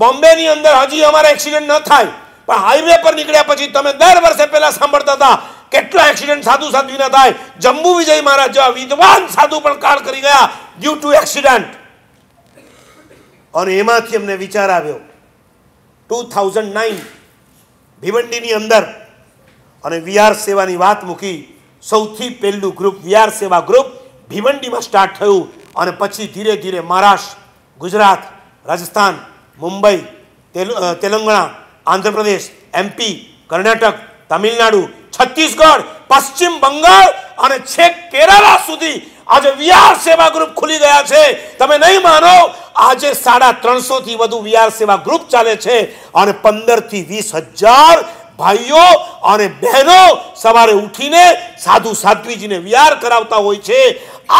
બોમ્બેની અંદર હજી અમારા એક્સિડન્ટ ન થાય પણ હાઈવે પર નીકળ્યા પછી તમે દર વર્ષે પહેલાં સાંભળતા હતા કેટલા એક્સિડન્ટ સાધુ સાધ્વીના થાય જમ્બુ વિજય મહારાજ જેવા વિદ્વાન સાધુ પણ કાળ કરી ગયા ડ્યુ ટુ એક્સિડન્ટ અને એમાંથી અમને વિચાર આવ્યો ટુ થાઉઝન્ડ નાઇન ભીવંડીની અંદર અને વીઆર સેવાની વાત મૂકી સૌથી પહેલું ગ્રુપ વીઆર સેવા ગ્રુપ ભીવંડીમાં સ્ટાર્ટ થયું અને પછી ધીરે ધીરે મહારાષ્ટ્ર ગુજરાત રાજસ્થાન મુંબઈ તેલંગણા આંધ્રપ્રદેશ એમપી કર્ણાટક તમિલનાડુ છત્તીસગઢ પશ્ચિમ બંગાળ અને છેક કેરાલા સુધી આજે વીઆર સેવા ગ્રુપ ખુલી ગયા છે તમે નહીં માનો આજે સાડા ત્રણસોથી વધુ વીઆર સેવા ગ્રુપ ચાલે છે અને પંદરથી વીસ હજાર ભાઈઓ અને બહેનો સવારે ઉઠીને સાધુ સાધ્વીજીને વિહાર કરાવતા હોય છે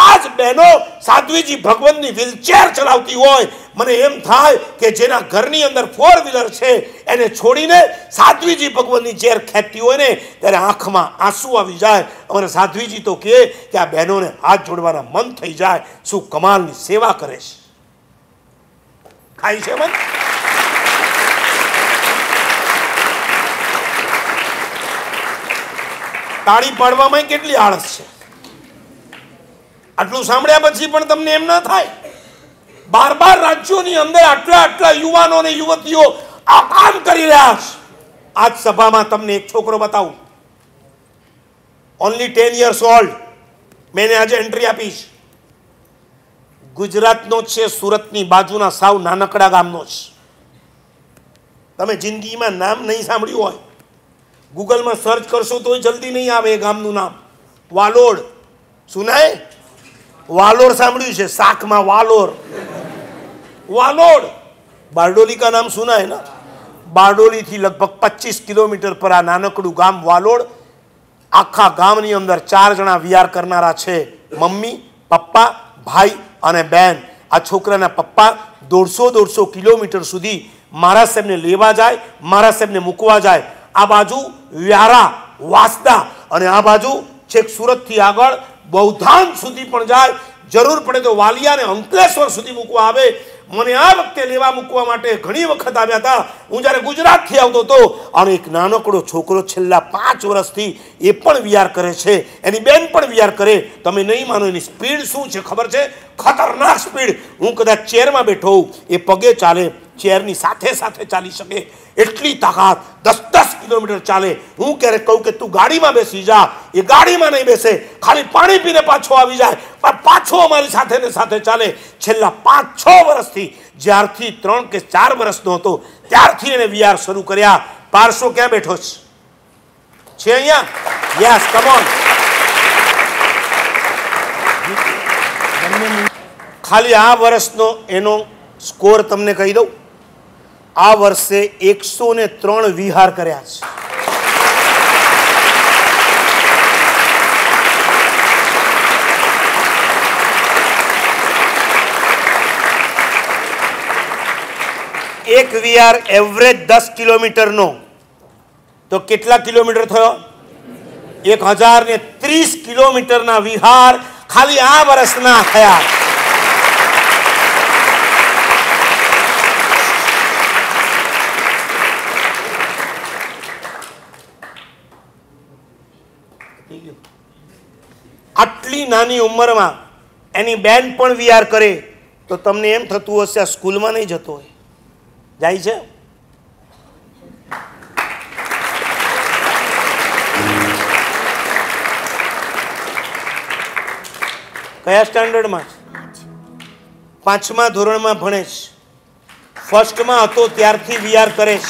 આજ બહેનો સાધ્વીજી ભગવાનની વ્હીલચેર ચલાવતી હોય મને એમ થાય કે જેના ઘરની અંદર ફોર વ્હીલર છે એને છોડીને સાધ્વીજી ભગવાનની ઝેર ખેંચતી હોય ને ત્યારે આંખમાં આંસુ આવી જાય અમારે સાધ્વીજી તો કહે કે આ બહેનોને હાથ જોડવાના મન થઈ જાય શું કમાલની સેવા કરે છે ખાઈ છે મન તાળી પાડવામાં કેટલી આળસ છે આટલું સાંભળ્યા પછી પણ તમને એમ ના થાય બાર બાર રાજ્યોની અંદર આટલા આટલા યુવાનો અને યુવતીઓ આ કામ કરી રહ્યા છે આજ સભામાં તમને એક છોકરો બતાવું ઓનલી ટેન યર્સ ઓલ્ડ મેં આજે એન્ટ્રી આપીશ ગુજરાતનો છે સુરતની બાજુના સાવ નાનકડા ગામનો છે તમે જિંદગીમાં નામ નહીં સાંભળ્યું હોય ગૂગલમાં સર્ચ કરશો તો જલ્દી નહીં આવે એ ગામનું નામ વાલોડ સુનાય વાલોર સાંભળ્યું છે શાકમાં વાલોર વાલોડ બારડોલી કા નામ સુના હે ના બારડોલીથી લગભગ પચીસ કિલોમીટર પર આ નાનકડું ગામ વાલોડ આખા ગામની અંદર ચાર જણા વિયાર કરનારા છે મમ્મી પપ્પા ભાઈ અને બેન આ છોકરાના પપ્પા દોઢસો દોઢસો કિલોમીટર સુધી મારા સાહેબને લેવા જાય મારા સાહેબને મૂકવા જાય આ બાજુ વ્યારા વાસદા અને આ બાજુ છેક સુરતથી આગળ બૌદ્ધાન સુધી પણ જાય જરૂર પડે તો વાલિયાને અંકલેશ્વર સુધી મૂકવા આવે મને આ વખતે લેવા મૂકવા માટે ઘણી વખત આવ્યા હતા હું જ્યારે ગુજરાતથી આવતો હતો અને એક નાનકડો છોકરો છેલ્લા પાંચ વર્ષથી એ પણ વિયાર કરે છે એની બેન પણ વિયાર કરે તમે નહીં માનો એની સ્પીડ શું છે ખબર છે ખતરનાક સ્પીડ હું કદાચ ચેરમાં બેઠો એ પગે ચાલે ચેરની સાથે સાથે ચાલી શકે એટલી તાકાત દસ દસ કિલોમીટર ચાલે હું ક્યારેક કહું કે તું ગાડીમાં બેસી જા એ ગાડીમાં નહીં બેસે ખાલી પાણી પીને પાછો આવી જાય પણ પાછો અમારી સાથે ને સાથે ચાલે છેલ્લા પાંચ છ વર્ષથી જ્યારથી ત્રણ કે ચાર વર્ષનો હતો ત્યારથી એને વીઆર શરૂ કર્યા પારસો ક્યાં બેઠો છે અહીંયા યસ કમોન ખાલી આ વર્ષનો એનો સ્કોર તમને કહી દઉં આ વર્ષે એકસો ને ત્રણ વિહાર કર્યા છે એક વિહાર એવરેજ દસ કિલોમીટરનો તો કેટલા કિલોમીટર થયો એક હજાર ને ત્રીસ કિલોમીટરના વિહાર ખાલી આ વર્ષના થયા આટલી નાની ઉંમરમાં એની બેન પણ વીઆર કરે તો તમને એમ થતું હશે આ સ્કૂલમાં નહીં જતો હોય જાય છે કયા સ્ટાન્ડર્ડમાં પાંચમા ધોરણમાં ભણેશ છે ફર્સ્ટમાં હતો ત્યારથી વીઆર કરેશ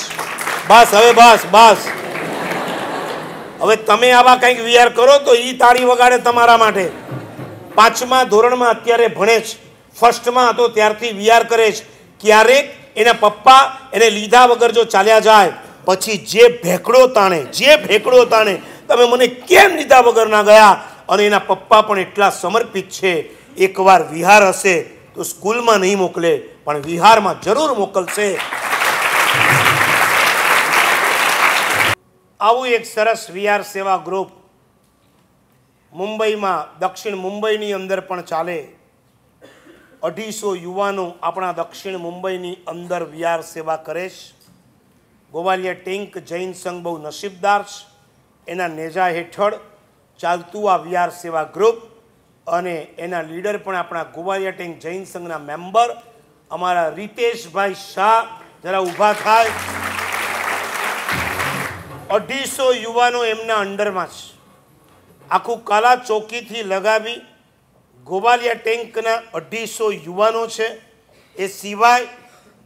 બસ હવે બસ બસ હવે તમે આવા કંઈક વિહાર કરો તો એ તાળી વગાડે તમારા માટે પાંચમા ધોરણમાં અત્યારે ભણે છે ફર્સ્ટમાં હતો ત્યારથી વિહાર કરે છે ક્યારેક એના પપ્પા એને લીધા વગર જો ચાલ્યા જાય પછી જે ભેકડો તાણે જે ભેકડો તાણે તમે મને કેમ લીધા વગર ના ગયા અને એના પપ્પા પણ એટલા સમર્પિત છે એકવાર વિહાર હશે તો સ્કૂલમાં નહીં મોકલે પણ વિહારમાં જરૂર મોકલશે આવું એક સરસ વીઆર સેવા ગ્રુપ મુંબઈમાં દક્ષિણ મુંબઈની અંદર પણ ચાલે અઢીસો યુવાનો આપણા દક્ષિણ મુંબઈની અંદર વીઆર સેવા કરે છે ગોવાલિયા ટેન્ક જૈન સંઘ બહુ નસીબદાર છે એના નેજા હેઠળ ચાલતું આ વીઆર સેવા ગ્રુપ અને એના લીડર પણ આપણા ગોવાલિયા ટેન્ક જૈન સંઘના મેમ્બર અમારા રીતેશભાઈ શાહ જરા ઊભા થાય અઢીસો યુવાનો એમના અંડરમાં છે આખું કાલા ચોકીથી લગાવી ગોવાલિયા ટેન્કના અઢીસો યુવાનો છે એ સિવાય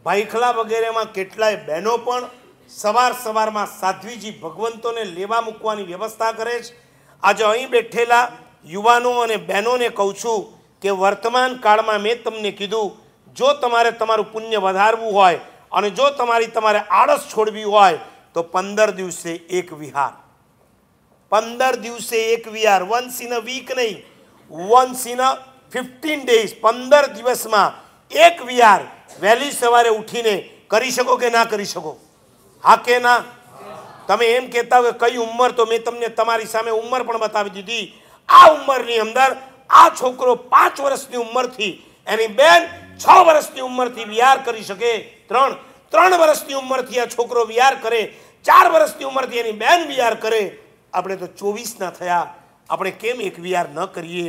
ભાઈખલા વગેરેમાં કેટલાય બહેનો પણ સવાર સવારમાં સાધ્વીજી ભગવંતોને લેવા મૂકવાની વ્યવસ્થા કરે છે આજે અહીં બેઠેલા યુવાનો અને બહેનોને કહું છું કે વર્તમાન કાળમાં મેં તમને કીધું જો તમારે તમારું પુણ્ય વધારવું હોય અને જો તમારી તમારે આળસ છોડવી હોય તો પંદર દિવસે એક વિહાર પંદર દિવસે એક વિહાર વન્સ ઇન અ વીક નહીં once in a fifteen days પંદર દિવસમાં એક વિહાર વહેલી સવારે ઉઠીને કરી શકો કે ના કરી શકો હા કે ના તમે એમ કહેતા હોય કઈ ઉંમર તો મેં તમને તમારી સામે ઉંમર પણ બતાવી દીધી આ ઉંમરની અંદર આ છોકરો પાંચ વર્ષની ઉંમરથી એની બેન છ વર્ષની ઉંમરથી વિહાર કરી શકે ત્રણ ત્રણ વર્ષની ઉંમરથી આ છોકરો વિહાર કરે ચાર વર્ષની ઉંમરથી એની બેન વિયાર કરે આપણે તો ચોવીસના થયા આપણે કેમ એક વિયાર ન કરીએ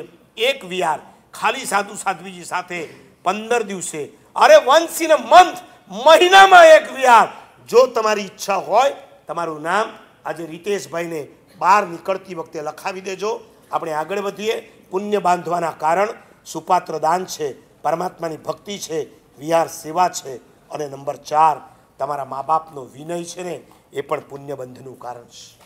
એક વિયાર ખાલી સાધુ સાધ્વીજી સાથે પંદર દિવસે અરે વન્સ ઇન અ મંથ મહિનામાં એક વિહાર જો તમારી ઈચ્છા હોય તમારું નામ આજે રિતેશભાઈને બહાર નીકળતી વખતે લખાવી દેજો આપણે આગળ વધીએ પુણ્ય બાંધવાના કારણ સુપાત્ર દાન છે પરમાત્માની ભક્તિ છે વિહાર સેવા છે અને નંબર ચાર તમારા મા બાપનો વિનય છે ને એ પણ પુણ્યબંધનું કારણ છે